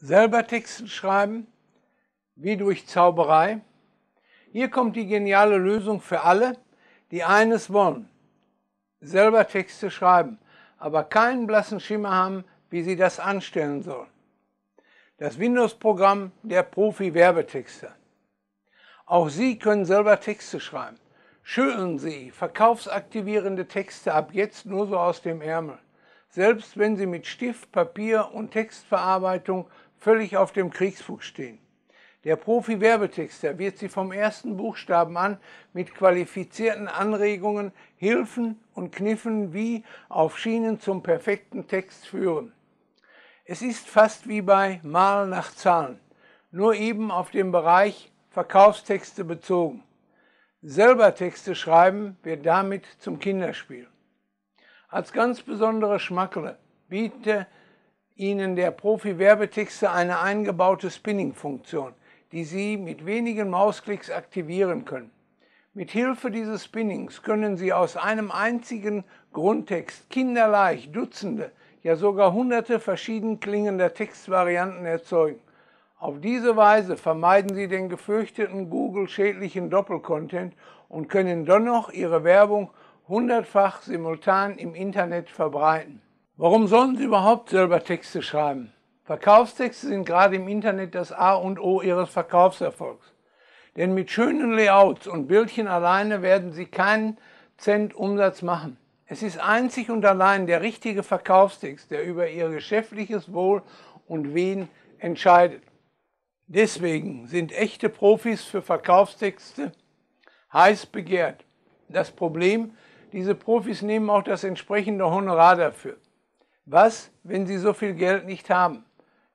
selber Texten schreiben, wie durch Zauberei. Hier kommt die geniale Lösung für alle, die eines wollen, selber Texte schreiben, aber keinen blassen Schimmer haben, wie sie das anstellen sollen. Das Windows-Programm der Profi-Werbetexte. Auch Sie können selber Texte schreiben. Schütteln Sie verkaufsaktivierende Texte ab jetzt nur so aus dem Ärmel, selbst wenn Sie mit Stift, Papier und Textverarbeitung völlig auf dem Kriegsfuß stehen. Der Profi-Werbetexter wird sie vom ersten Buchstaben an mit qualifizierten Anregungen, Hilfen und Kniffen wie auf Schienen zum perfekten Text führen. Es ist fast wie bei Mal nach Zahlen, nur eben auf den Bereich Verkaufstexte bezogen. Selber Texte schreiben wird damit zum Kinderspiel. Als ganz besondere Schmackle bietet Ihnen der profi werbetexte eine eingebaute Spinning-Funktion, die Sie mit wenigen Mausklicks aktivieren können. Mit Hilfe dieses Spinnings können Sie aus einem einzigen Grundtext kinderleicht Dutzende, ja sogar hunderte verschieden klingender Textvarianten erzeugen. Auf diese Weise vermeiden Sie den gefürchteten Google-schädlichen Doppelcontent und können dennoch Ihre Werbung hundertfach simultan im Internet verbreiten. Warum sollen Sie überhaupt selber Texte schreiben? Verkaufstexte sind gerade im Internet das A und O Ihres Verkaufserfolgs. Denn mit schönen Layouts und Bildchen alleine werden Sie keinen Cent Umsatz machen. Es ist einzig und allein der richtige Verkaufstext, der über Ihr geschäftliches Wohl und Wen entscheidet. Deswegen sind echte Profis für Verkaufstexte heiß begehrt. Das Problem, diese Profis nehmen auch das entsprechende Honorar dafür. Was, wenn Sie so viel Geld nicht haben?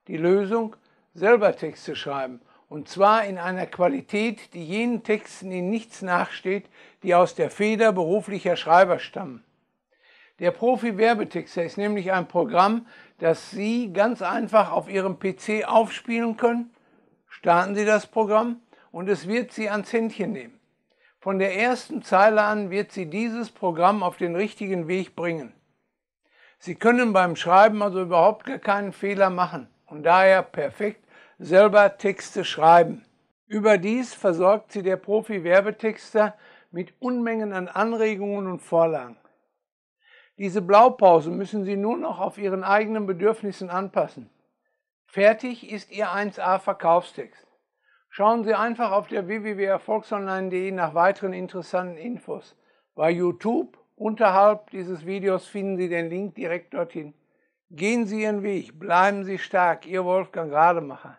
Die Lösung? Selber Texte schreiben. Und zwar in einer Qualität, die jenen Texten in nichts nachsteht, die aus der Feder beruflicher Schreiber stammen. Der Profi-Werbetexter ist nämlich ein Programm, das Sie ganz einfach auf Ihrem PC aufspielen können. Starten Sie das Programm und es wird Sie ans Händchen nehmen. Von der ersten Zeile an wird Sie dieses Programm auf den richtigen Weg bringen. Sie können beim Schreiben also überhaupt gar keinen Fehler machen und daher perfekt selber Texte schreiben. Überdies versorgt sie der Profi-Werbetexter mit Unmengen an Anregungen und Vorlagen. Diese Blaupausen müssen Sie nur noch auf Ihren eigenen Bedürfnissen anpassen. Fertig ist Ihr 1a-Verkaufstext. Schauen Sie einfach auf der www.erfolgsonline.de nach weiteren interessanten Infos. Bei YouTube Unterhalb dieses Videos finden Sie den Link direkt dorthin. Gehen Sie Ihren Weg, bleiben Sie stark, Ihr Wolfgang Rademacher.